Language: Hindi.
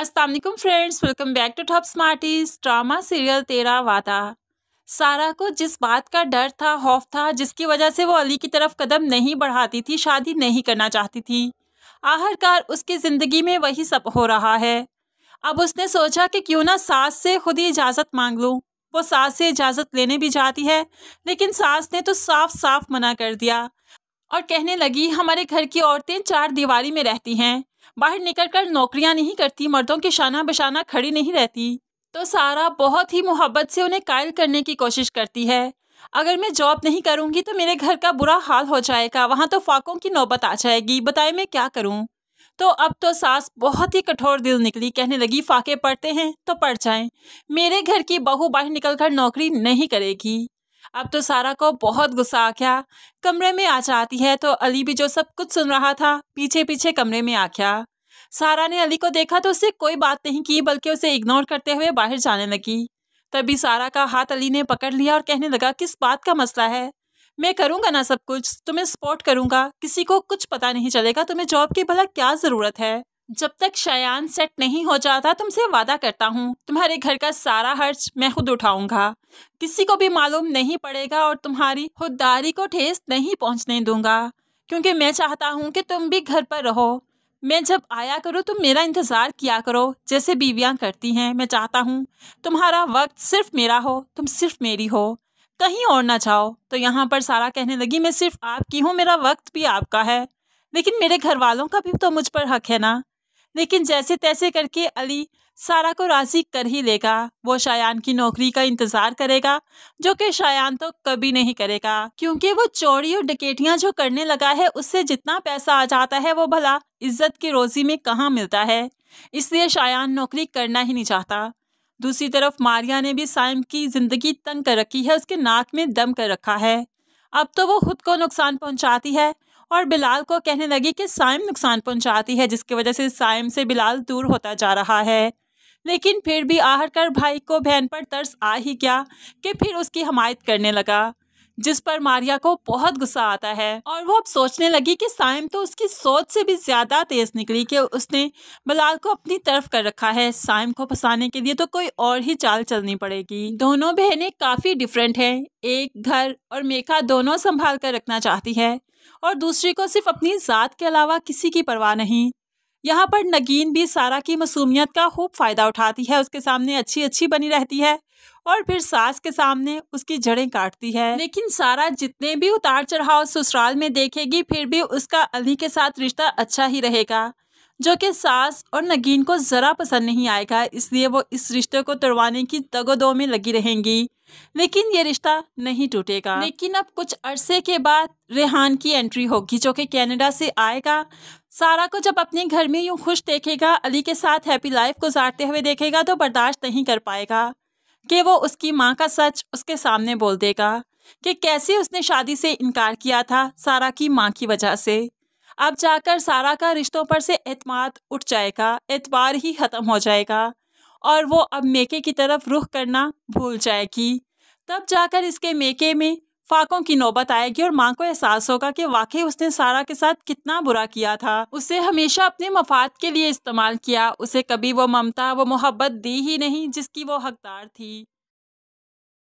Aslam friends welcome back to top smarties drama serial तेरा वादा सारा को जिस बात का डर था खौफ था जिसकी वजह से वो अली की तरफ कदम नहीं बढ़ाती थी शादी नहीं करना चाहती थी आखिरकार उसकी ज़िंदगी में वही सब हो रहा है अब उसने सोचा कि क्यों ना सास से खुद ही इजाज़त मांग लूँ वो सास से इजाज़त लेने भी जाती है लेकिन सास ने तो साफ साफ मना कर दिया और कहने लगी हमारे घर की औरतें चार दीवारी में रहती हैं बाहर निकलकर नौकरियां नहीं करती मर्दों के शाना बशाना खड़ी नहीं रहती तो सारा बहुत ही मोहब्बत से उन्हें कायल करने की कोशिश करती है अगर मैं जॉब नहीं करूंगी तो मेरे घर का बुरा हाल हो जाएगा वहाँ तो फाकों की नौबत आ जाएगी बताए मैं क्या करूँ तो अब तो सास बहुत ही कठोर दिल निकली कहने लगी फाके पढ़ते हैं तो पढ़ जाएं मेरे घर की बहू बाहर निकलकर नौकरी नहीं करेगी अब तो सारा को बहुत गुस्सा आ गया कमरे में आ जाती है तो अली भी जो सब कुछ सुन रहा था पीछे पीछे कमरे में आ गया सारा ने अली को देखा तो उससे कोई बात नहीं की बल्कि उसे इग्नोर करते हुए बाहर जाने लगी तभी सारा का हाथ अली ने पकड़ लिया और कहने लगा किस बात का मसला है मैं करूँगा ना सब कुछ तुम्हें सपोर्ट करूंगा किसी को कुछ पता नहीं चलेगा तुम्हें जॉब की भला क्या ज़रूरत है जब तक शयान सेट नहीं हो जाता तुमसे वादा करता हूँ तुम्हारे घर का सारा खर्च मैं खुद उठाऊंगा किसी को भी मालूम नहीं पड़ेगा और तुम्हारी खुददारी को ठेस नहीं पहुँचने दूंगा क्योंकि मैं चाहता हूँ कि तुम भी घर पर रहो मैं जब आया करूँ तुम तो मेरा इंतज़ार किया करो जैसे बीवियाँ करती हैं मैं चाहता हूँ तुम्हारा वक्त सिर्फ मेरा हो तुम सिर्फ मेरी हो कहीं और ना जाओ तो यहाँ पर सारा कहने लगी मैं सिर्फ आपकी हूँ मेरा वक्त भी आपका है लेकिन मेरे घर वालों का भी तो मुझ पर हक है ना लेकिन जैसे तैसे करके अली सारा को राजी कर ही लेगा वो शायान की नौकरी का इंतज़ार करेगा जो कि शायान तो कभी नहीं करेगा क्योंकि वो चोरी और डकेटियाँ जो करने लगा है उससे जितना पैसा आ जाता है वो भला इज्जत की रोज़ी में कहाँ मिलता है इसलिए शायान नौकरी करना ही नहीं चाहता दूसरी तरफ मारिया ने भी साइम की ज़िंदगी तंग कर रखी है उसके नाक में दम कर रखा है अब तो वो खुद को नुकसान पहुंचाती है और बिलाल को कहने लगी कि साइम नुकसान पहुंचाती है जिसकी वजह से साइम से बिलाल दूर होता जा रहा है लेकिन फिर भी आहट कर भाई को बहन पर तरस आ ही गया कि फिर उसकी हमायत करने लगा जिस पर मारिया को बहुत गुस्सा आता है और वो अब सोचने लगी कि साइम तो उसकी सोच से भी ज्यादा तेज निकली कि उसने बलाल को अपनी तरफ कर रखा है साइम को फंसाने के लिए तो कोई और ही चाल चलनी पड़ेगी दोनों बहनें काफी डिफरेंट हैं एक घर और मेका दोनों संभाल कर रखना चाहती है और दूसरी को सिर्फ अपनी ज़ात के अलावा किसी की परवाह नहीं यहाँ पर नगीन भी सारा की मसूमियत का खूब फ़ायदा उठाती है उसके सामने अच्छी अच्छी बनी रहती है और फिर सास के सामने उसकी जड़ें काटती है लेकिन सारा जितने भी उतार चढ़ाव ससुराल में देखेगी फिर भी उसका अली के साथ रिश्ता अच्छा ही रहेगा जो कि सास और नगीन को ज़रा पसंद नहीं आएगा इसलिए वो इस रिश्ते को तोड़वाने की तगोदो में लगी रहेंगी लेकिन ये रिश्ता नहीं टूटेगा लेकिन अब कुछ अरसे के बाद रेहान की एंट्री होगी जो कि कनाडा से आएगा सारा को जब अपने घर में यूं खुश देखेगा अली के साथ हैप्पी लाइफ गुजारते हुए देखेगा तो बर्दाश्त नहीं कर पाएगा कि वो उसकी माँ का सच उसके सामने बोल देगा कि कैसे उसने शादी से इनकार किया था सारा की माँ की वजह से अब जाकर सारा का रिश्तों पर से एतमाद उठ जाएगा एतबार ही ख़त्म हो जाएगा और वो अब मेके की तरफ रुख करना भूल जाएगी तब जाकर इसके मेके में फाकों की नौबत आएगी और माँ को एहसास होगा कि वाकई उसने सारा के साथ कितना बुरा किया था उसे हमेशा अपने मफाद के लिए इस्तेमाल किया उसे कभी वो ममता वो मोहब्बत दी ही नहीं जिसकी वो हकदार थी